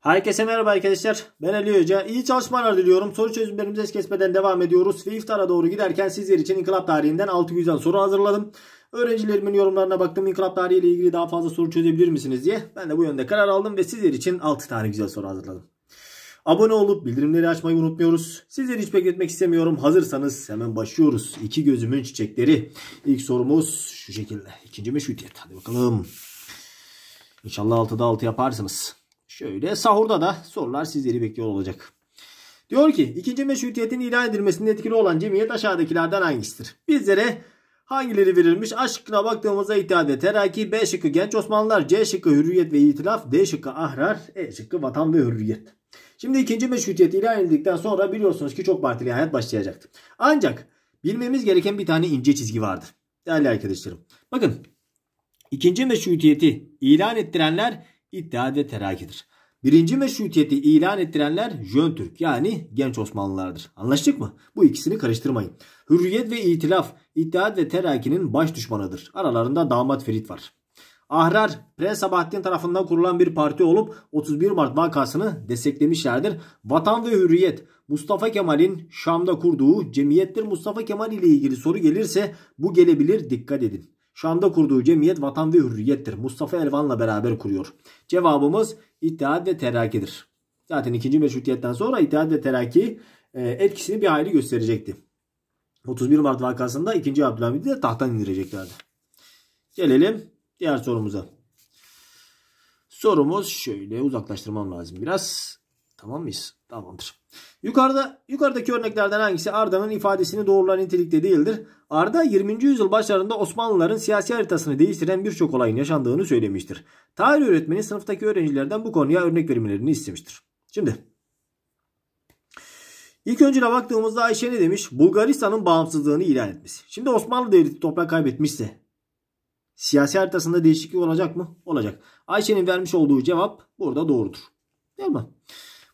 Herkese merhaba arkadaşlar. Ben Ali Hoca. İyi çalışmalar diliyorum. Soru çözümlerimizi es kesmeden devam ediyoruz. Ve iftara doğru giderken sizler için inkılap tarihinden 6 güzel soru hazırladım. Öğrencilerimin yorumlarına baktım. İnkılap tarihiyle ilgili daha fazla soru çözebilir misiniz diye. Ben de bu yönde karar aldım ve sizler için 6 tane güzel soru hazırladım. Abone olup bildirimleri açmayı unutmuyoruz. Sizleri hiç bekletmek istemiyorum. Hazırsanız hemen başlıyoruz. İki gözümün çiçekleri. İlk sorumuz şu şekilde. İkinci meşrutiyet. Hadi bakalım. İnşallah 6'da 6 yaparsınız. Şöyle sahurda da sorular sizleri bekliyor olacak. Diyor ki ikinci meşrutiyetin ilan edilmesinde etkili olan cemiyet aşağıdakilerden hangisidir? Bizlere hangileri verilmiş? A şıkkına baktığımızda İttihat ve Teraki, B şıkkı Genç Osmanlılar, C şıkkı Hürriyet ve İtilaf, D şıkkı Ahrar, E şıkkı Vatan ve Hürriyet. Şimdi ikinci meşrutiyet ilan edildikten sonra biliyorsunuz ki çok partili hayat başlayacaktı. Ancak bilmemiz gereken bir tane ince çizgi vardır. Değerli arkadaşlarım. Bakın ikinci meşrutiyeti ilan ettirenler iddia ve Teraki'dir. Birinci meşrutiyeti ilan ettirenler Jön Türk yani genç Osmanlılardır. Anlaştık mı? Bu ikisini karıştırmayın. Hürriyet ve itilaf İttihat ve Terakki'nin baş düşmanıdır. Aralarında damat Ferit var. Ahrar, Prens Sabahattin tarafından kurulan bir parti olup 31 Mart vakasını desteklemişlerdir. Vatan ve Hürriyet, Mustafa Kemal'in Şam'da kurduğu cemiyettir. Mustafa Kemal ile ilgili soru gelirse bu gelebilir dikkat edin. Şu anda kurduğu cemiyet Vatan ve Hürriyet'tir. Mustafa Elvan'la beraber kuruyor. Cevabımız İttihat ve Terakki'dir. Zaten 2. Meşrutiyet'ten sonra İttihat ve Terakki e, etkisini bir hayli gösterecekti. 31 Mart vakasında 2. Abdülhamid'i de tahttan indireceklerdi. Gelelim diğer sorumuza. Sorumuz şöyle uzaklaştırmam lazım biraz. Tamam mıyız? Tamamdır. Yukarıda yukarıdaki örneklerden hangisi Arda'nın ifadesini doğrular nitelikte değildir? Arda 20. yüzyıl başlarında Osmanlıların siyasi haritasını değiştiren birçok olayın yaşandığını söylemiştir. Tarih öğretmeni sınıftaki öğrencilerden bu konuya örnek vermelerini istemiştir. Şimdi İlk önce baktığımızda Ayşe ne demiş? Bulgaristan'ın bağımsızlığını ilan etmesi. Şimdi Osmanlı Devleti toprak kaybetmişse siyasi haritasında değişiklik olacak mı? Olacak. Ayşe'nin vermiş olduğu cevap burada doğrudur. Değil mi?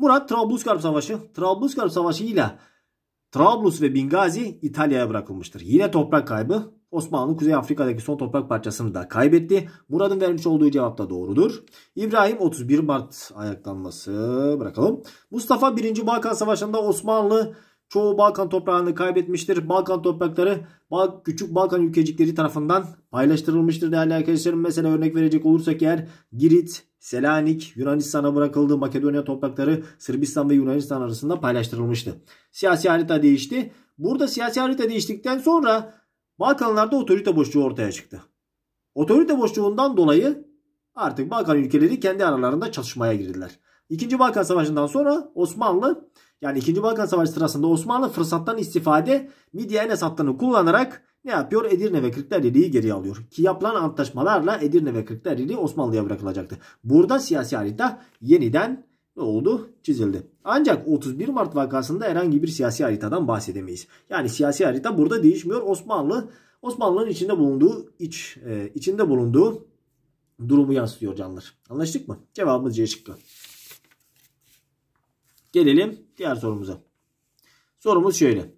Murat Trablusgarp Savaşı. Trablusgarp Savaşı ile Trablus ve Bingazi İtalya'ya bırakılmıştır. Yine toprak kaybı. Osmanlı Kuzey Afrika'daki son toprak parçasını da kaybetti. Murat'ın vermiş olduğu cevap da doğrudur. İbrahim 31 Mart ayaklanması bırakalım. Mustafa 1. Balkan Savaşı'nda Osmanlı Çoğu Balkan toprağını kaybetmiştir. Balkan toprakları küçük Balkan ülkecikleri tarafından paylaştırılmıştır değerli arkadaşlarım. Mesela örnek verecek olursak eğer Girit, Selanik, Yunanistan'a bırakıldı. Makedonya toprakları Sırbistan ve Yunanistan arasında paylaştırılmıştı. Siyasi harita değişti. Burada siyasi harita değiştikten sonra Balkanlarda otorite boşluğu ortaya çıktı. Otorite boşluğundan dolayı artık Balkan ülkeleri kendi aralarında çatışmaya girdiler. İkinci Balkan Savaşı'ndan sonra Osmanlı yani 2. Balkan Savaşı sırasında Osmanlı fırsattan istifade Midye Enes hattını kullanarak ne yapıyor? Edirne ve Kırklareli'yi geri alıyor. Ki yapılan antlaşmalarla Edirne ve Kırklareli Osmanlı'ya bırakılacaktı. Burada siyasi harita yeniden ne oldu? Çizildi. Ancak 31 Mart vakasında herhangi bir siyasi haritadan bahsedemeyiz. Yani siyasi harita burada değişmiyor. Osmanlı Osmanlı'nın içinde bulunduğu iç e, içinde bulunduğu durumu yansıtıyor canlar. Anlaştık mı? Cevabımız C şıkkı. Gelelim diğer sorumuza. Sorumuz şöyle.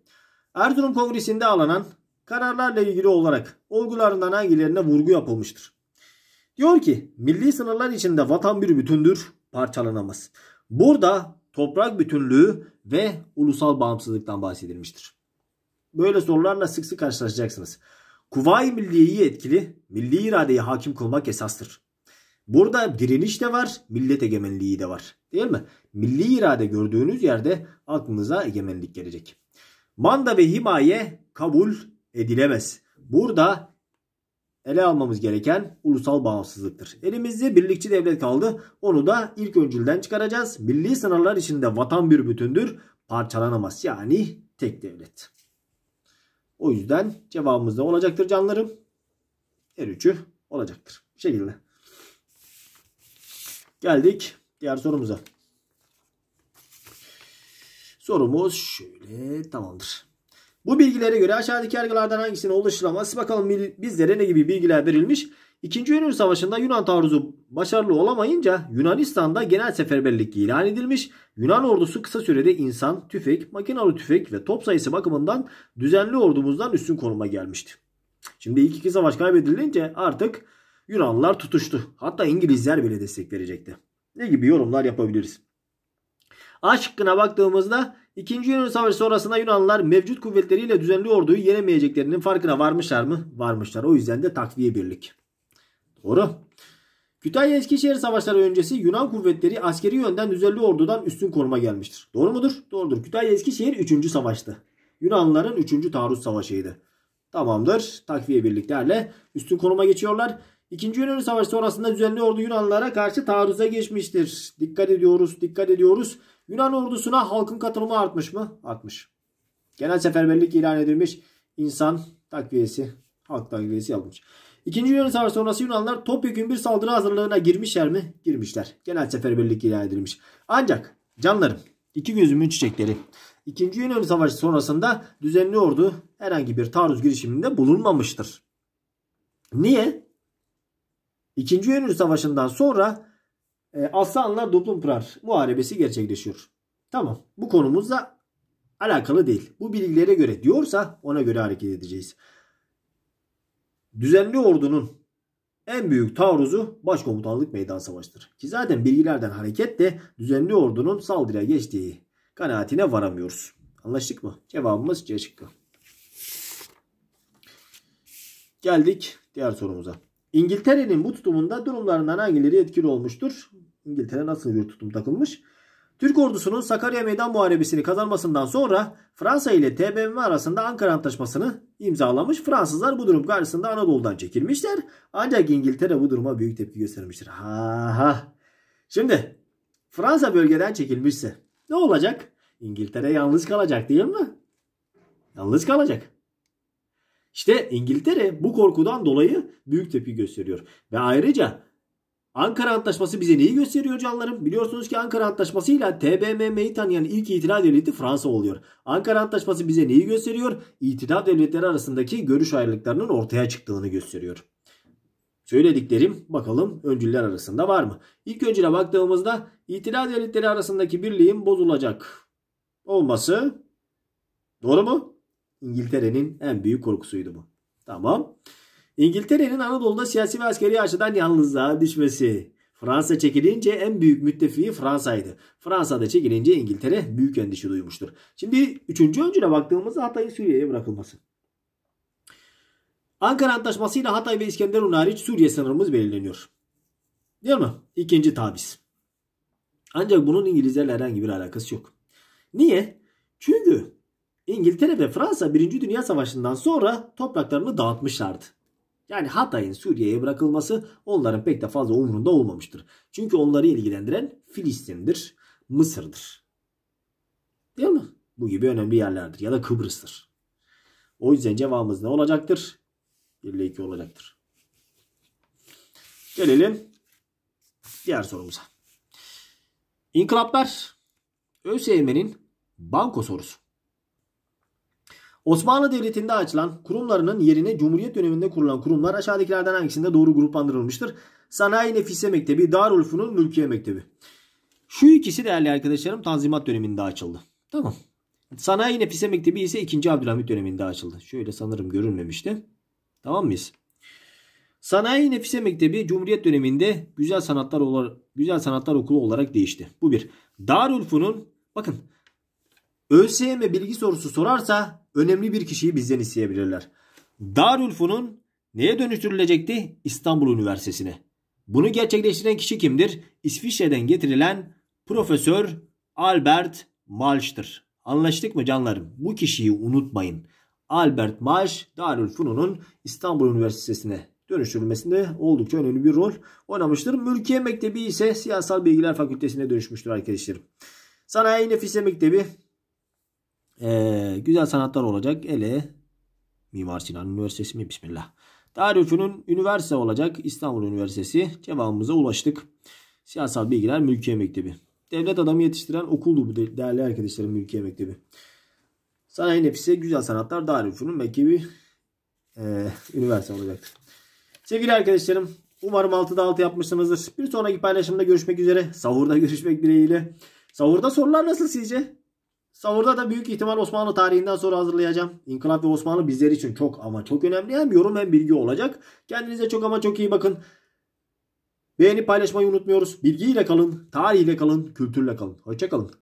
Erzurum Kongresi'nde alınan kararlarla ilgili olarak olgularından hangilerine vurgu yapılmıştır? Diyor ki milli sınırlar içinde vatan bir bütündür, parçalanamaz. Burada toprak bütünlüğü ve ulusal bağımsızlıktan bahsedilmiştir. Böyle sorularla sık sık karşılaşacaksınız. Kuvayi milliyeyi etkili, milli iradeyi hakim kılmak esastır. Burada direniş de var, millet egemenliği de var. Değil mi? Milli irade gördüğünüz yerde aklınıza egemenlik gelecek. Manda ve himaye kabul edilemez. Burada ele almamız gereken ulusal bağımsızlıktır. Elimizde birlikçi devlet kaldı. Onu da ilk öncülden çıkaracağız. Milli sınırlar içinde vatan bir bütündür. Parçalanamaz. Yani tek devlet. O yüzden cevabımız da olacaktır canlarım. Her üçü olacaktır. Bu şekilde. Geldik diğer sorumuza. Sorumuz şöyle tamamdır. Bu bilgilere göre aşağıdaki yargılardan hangisine ulaşılamaz? Bakalım bizlere ne gibi bilgiler verilmiş? İkinci Yunan Savaşı'nda Yunan taarruzu başarılı olamayınca Yunanistan'da genel seferberlik ilan edilmiş. Yunan ordusu kısa sürede insan, tüfek, makinalı tüfek ve top sayısı bakımından düzenli ordumuzdan üstün konuma gelmişti. Şimdi ilk iki savaş kaybedilince artık Yunanlılar tutuştu. Hatta İngilizler bile destek verecekti. Ne gibi yorumlar yapabiliriz? A şıkkına baktığımızda 2. Yunan Savaşı sonrasında Yunanlılar mevcut kuvvetleriyle düzenli orduyu yenemeyeceklerinin farkına varmışlar mı? Varmışlar. O yüzden de takviye birlik. Doğru. Kütahya Eskişehir savaşları öncesi Yunan kuvvetleri askeri yönden düzenli ordudan üstün koruma gelmiştir. Doğru mudur? Doğrudur. Kütahya Eskişehir 3. savaştı. Yunanlıların 3. taarruz savaşıydı. Tamamdır. Takviye birliklerle üstün koruma geçiyorlar. İkinci Yunanlı Savaşı sonrasında düzenli ordu Yunanlara karşı taarruza geçmiştir. Dikkat ediyoruz, dikkat ediyoruz. Yunan ordusuna halkın katılımı artmış mı? Artmış. Genel seferberlik ilan edilmiş. İnsan takviyesi, halk takviyesi yapılmış. İkinci Yunan Savaşı sonrası Yunanlar topyekun bir saldırı hazırlığına girmişler mi? Girmişler. Genel seferberlik ilan edilmiş. Ancak canlarım, iki gözümün çiçekleri. İkinci Yunan Savaşı sonrasında düzenli ordu herhangi bir taarruz girişiminde bulunmamıştır. Niye? İkinci Yönül Savaşı'ndan sonra e, Aslanlar Dumlupınar muharebesi gerçekleşiyor. Tamam bu konumuzla alakalı değil. Bu bilgilere göre diyorsa ona göre hareket edeceğiz. Düzenli ordunun en büyük taarruzu başkomutanlık meydan savaşıdır. Ki zaten bilgilerden hareketle düzenli ordunun saldırıya geçtiği kanaatine varamıyoruz. Anlaştık mı? Cevabımız C şıkkı. Geldik diğer sorumuza. İngiltere'nin bu tutumunda durumlarından hangileri etkili olmuştur? İngiltere nasıl bir tutum takılmış? Türk ordusunun Sakarya Meydan Muharebesi'ni kazanmasından sonra Fransa ile TBMM arasında Ankara Antlaşması'nı imzalamış. Fransızlar bu durum karşısında Anadolu'dan çekilmişler. Ancak İngiltere bu duruma büyük tepki göstermiştir. Ha ha. Şimdi Fransa bölgeden çekilmişse ne olacak? İngiltere yalnız kalacak değil mi? Yalnız kalacak. İşte İngiltere bu korkudan dolayı büyük tepki gösteriyor. Ve ayrıca Ankara Antlaşması bize neyi gösteriyor canlarım? Biliyorsunuz ki Ankara Antlaşması ile TBMM'yi tanıyan ilk itilaf devleti Fransa oluyor. Ankara Antlaşması bize neyi gösteriyor? İtilaf devletleri arasındaki görüş ayrılıklarının ortaya çıktığını gösteriyor. Söylediklerim bakalım öncüler arasında var mı? İlk öncüle baktığımızda itilaf devletleri arasındaki birliğin bozulacak olması doğru mu? İngiltere'nin en büyük korkusuydu bu. Tamam. İngiltere'nin Anadolu'da siyasi ve askeri açıdan yalnızlığa düşmesi. Fransa çekilince en büyük müttefiği Fransa'ydı. Fransa'da çekilince İngiltere büyük endişe duymuştur. Şimdi üçüncü öncüne baktığımızda Hatay'ın Suriye'ye bırakılması. Ankara Antlaşması'yla Hatay ve İskenderun hariç Suriye sınırımız belirleniyor. Değil mi? İkinci tabiz. Ancak bunun İngilizlerle herhangi bir alakası yok. Niye? Çünkü İngiltere ve Fransa 1. Dünya Savaşı'ndan sonra topraklarını dağıtmışlardı. Yani Hatay'ın Suriye'ye bırakılması onların pek de fazla umurunda olmamıştır. Çünkü onları ilgilendiren Filistin'dir, Mısır'dır. Değil mi? Bu gibi önemli yerlerdir ya da Kıbrıs'tır. O yüzden cevabımız ne olacaktır? 1 ile 2 olacaktır. Gelelim diğer sorumuza. İnkılaplar ÖSYM'nin banko sorusu. Osmanlı Devleti'nde açılan kurumlarının yerine Cumhuriyet döneminde kurulan kurumlar aşağıdakilerden hangisinde doğru gruplandırılmıştır? Sanayi Nefise Mektebi, Darülfünun Mülkiye Mektebi. Şu ikisi değerli arkadaşlarım Tanzimat döneminde açıldı. Tamam. Sanayi Nefise Mektebi ise 2. Abdülhamit döneminde açıldı. Şöyle sanırım görünmemişti. Tamam mıyız? Sanayi Nefise Mektebi Cumhuriyet döneminde Güzel Sanatlar olarak, Güzel Sanatlar Okulu olarak değişti. Bu bir. Darülfünun bakın ÖSYM bilgi sorusu sorarsa önemli bir kişiyi bizden isteyebilirler. Darülfun'un neye dönüştürülecekti? İstanbul Üniversitesi'ne. Bunu gerçekleştiren kişi kimdir? İsviçre'den getirilen Profesör Albert Malch'tır. Anlaştık mı canlarım? Bu kişiyi unutmayın. Albert Malch Darülfunun'un İstanbul Üniversitesi'ne dönüştürülmesinde oldukça önemli bir rol oynamıştır. Mülkiye Mektebi ise Siyasal Bilgiler Fakültesi'ne dönüşmüştür arkadaşlarım. Sanayi Nefise Mektebi ee, güzel sanatlar olacak. Ele Mimar Sinan Üniversitesi mi? Bismillah. Darülfünun üniversite olacak. İstanbul Üniversitesi. Cevabımıza ulaştık. Siyasal Bilgiler Mülkiye Mektebi. Devlet adamı yetiştiren okuldu bu değerli arkadaşlarım Mülkiye Mektebi. Sanayi Nefisi Güzel Sanatlar Darülfünun Mektebi e, üniversite olacaktır. Sevgili arkadaşlarım umarım 6'da 6 yapmışsınızdır. Bir sonraki paylaşımda görüşmek üzere. Sahurda görüşmek dileğiyle. Sahurda sorular nasıl sizce? Savurda da büyük ihtimal Osmanlı tarihinden sonra hazırlayacağım. İnkılap ve Osmanlı bizler için çok ama çok önemli. Hem yorum hem bilgi olacak. Kendinize çok ama çok iyi bakın. Beğenip paylaşmayı unutmuyoruz. Bilgiyle kalın, tarihiyle kalın, kültürle kalın. Hoşçakalın.